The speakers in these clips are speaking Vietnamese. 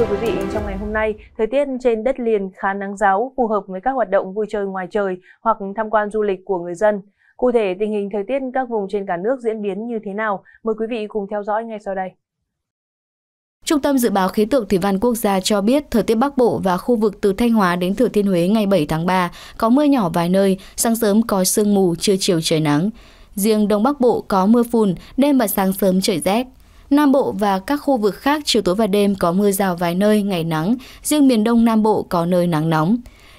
Thưa quý vị, trong ngày hôm nay, thời tiết trên đất liền khá nắng giáo, phù hợp với các hoạt động vui chơi ngoài trời hoặc tham quan du lịch của người dân. Cụ thể, tình hình thời tiết các vùng trên cả nước diễn biến như thế nào? Mời quý vị cùng theo dõi ngay sau đây. Trung tâm Dự báo Khí tượng Thủy văn Quốc gia cho biết thời tiết Bắc Bộ và khu vực từ Thanh Hóa đến Thừa Thiên Huế ngày 7 tháng 3 có mưa nhỏ vài nơi, sáng sớm có sương mù, trưa chiều trời nắng. Riêng Đông Bắc Bộ có mưa phùn, đêm và sáng sớm trời rét. Nam Bộ và các khu vực khác chiều tối và đêm có mưa rào vài nơi, ngày nắng, riêng miền Đông Nam Bộ có nơi nắng nóng.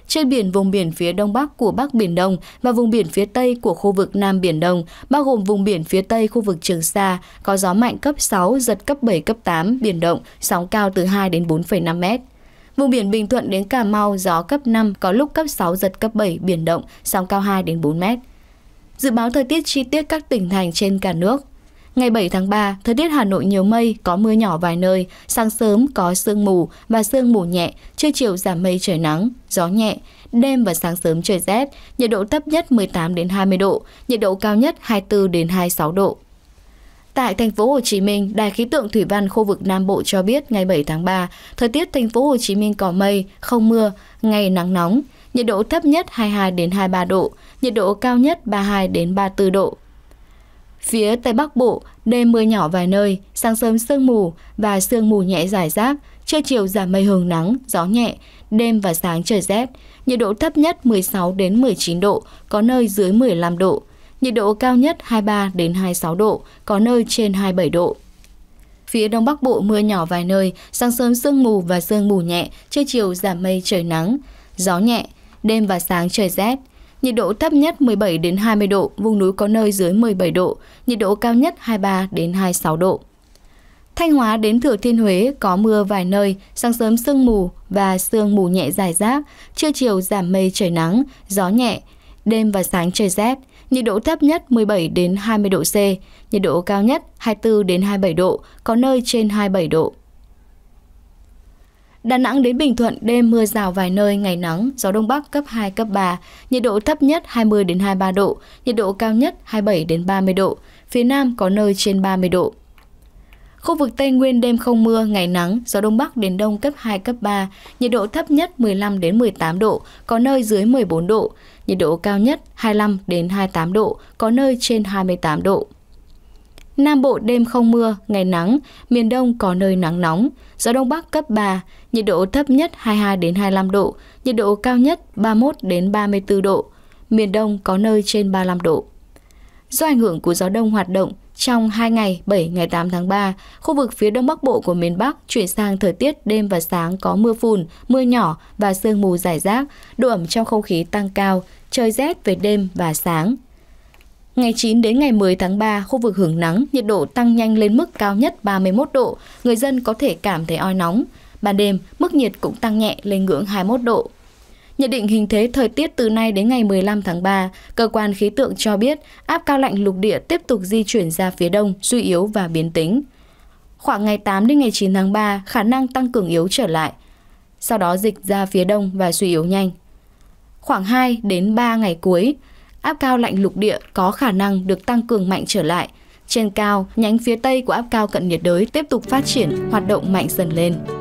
Trên biển vùng biển phía đông bắc của Bắc Biển Đông và vùng biển phía tây của khu vực Nam Biển Đông, bao gồm vùng biển phía tây khu vực Trường Sa, có gió mạnh cấp 6, giật cấp 7, cấp 8, biển động, sóng cao từ 2 đến 4,5 mét. Vùng biển Bình Thuận đến Cà Mau gió cấp 5, có lúc cấp 6, giật cấp 7, biển động, sóng cao 2 đến 4 mét. Dự báo thời tiết chi tiết các tỉnh thành trên cả nước. Ngày 7 tháng 3, thời tiết Hà Nội nhiều mây, có mưa nhỏ vài nơi, sáng sớm có sương mù và sương mù nhẹ, trưa chiều giảm mây trời nắng, gió nhẹ, đêm và sáng sớm trời rét, nhiệt độ thấp nhất 18 đến 20 độ, nhiệt độ cao nhất 24 đến 26 độ. Tại thành phố Hồ Chí Minh, Đài khí tượng thủy văn khu vực Nam Bộ cho biết ngày 7 tháng 3, thời tiết thành phố Hồ Chí Minh có mây, không mưa, ngày nắng nóng, nhiệt độ thấp nhất 22 đến 23 độ, nhiệt độ cao nhất 32 đến 34 độ, Phía Tây Bắc Bộ, đêm mưa nhỏ vài nơi, sáng sớm sương mù và sương mù nhẹ dài rác, trưa chiều giảm mây hưởng nắng, gió nhẹ, đêm và sáng trời rét. Nhiệt độ thấp nhất 16 đến 19 độ, có nơi dưới 15 độ. Nhiệt độ cao nhất 23 đến 26 độ, có nơi trên 27 độ. Phía Đông Bắc Bộ mưa nhỏ vài nơi, sáng sớm sương mù và sương mù nhẹ, trưa chiều giảm mây trời nắng, gió nhẹ, đêm và sáng trời rét nhiệt độ thấp nhất 17 đến 20 độ, vùng núi có nơi dưới 17 độ, nhiệt độ cao nhất 23 đến 26 độ. Thanh Hóa đến Thừa Thiên Huế có mưa vài nơi, sáng sớm sương mù và sương mù nhẹ dài rác, trưa chiều giảm mây trời nắng, gió nhẹ, đêm và sáng trời rét, nhiệt độ thấp nhất 17 đến 20 độ C, nhiệt độ cao nhất 24 đến 27 độ, có nơi trên 27 độ. Đà Nẵng đến Bình Thuận đêm mưa rào vài nơi, ngày nắng, gió đông bắc cấp 2, cấp 3, nhiệt độ thấp nhất 20 đến 23 độ, nhiệt độ cao nhất 27 đến 30 độ, phía Nam có nơi trên 30 độ. Khu vực Tây Nguyên đêm không mưa, ngày nắng, gió đông bắc đến đông cấp 2, cấp 3, nhiệt độ thấp nhất 15 đến 18 độ, có nơi dưới 14 độ, nhiệt độ cao nhất 25 đến 28 độ, có nơi trên 28 độ. Nam Bộ đêm không mưa, ngày nắng, miền Đông có nơi nắng nóng, gió Đông Bắc cấp 3, nhiệt độ thấp nhất 22 đến 25 độ, nhiệt độ cao nhất 31 đến 34 độ, miền Đông có nơi trên 35 độ. Do ảnh hưởng của gió đông hoạt động, trong 2 ngày 7 ngày 8 tháng 3, khu vực phía đông bắc bộ của miền Bắc chuyển sang thời tiết đêm và sáng có mưa phùn, mưa nhỏ và sương mù rải rác, độ ẩm trong không khí tăng cao, trời rét về đêm và sáng. Ngày 9 đến ngày 10 tháng 3, khu vực hưởng nắng, nhiệt độ tăng nhanh lên mức cao nhất 31 độ, người dân có thể cảm thấy oi nóng. Ban đêm, mức nhiệt cũng tăng nhẹ lên ngưỡng 21 độ. Nhận định hình thế thời tiết từ nay đến ngày 15 tháng 3, cơ quan khí tượng cho biết áp cao lạnh lục địa tiếp tục di chuyển ra phía đông, suy yếu và biến tính. Khoảng ngày 8 đến ngày 9 tháng 3, khả năng tăng cường yếu trở lại. Sau đó dịch ra phía đông và suy yếu nhanh. Khoảng 2 đến 3 ngày cuối, áp cao lạnh lục địa có khả năng được tăng cường mạnh trở lại. Trên cao, nhánh phía tây của áp cao cận nhiệt đới tiếp tục phát triển, hoạt động mạnh dần lên.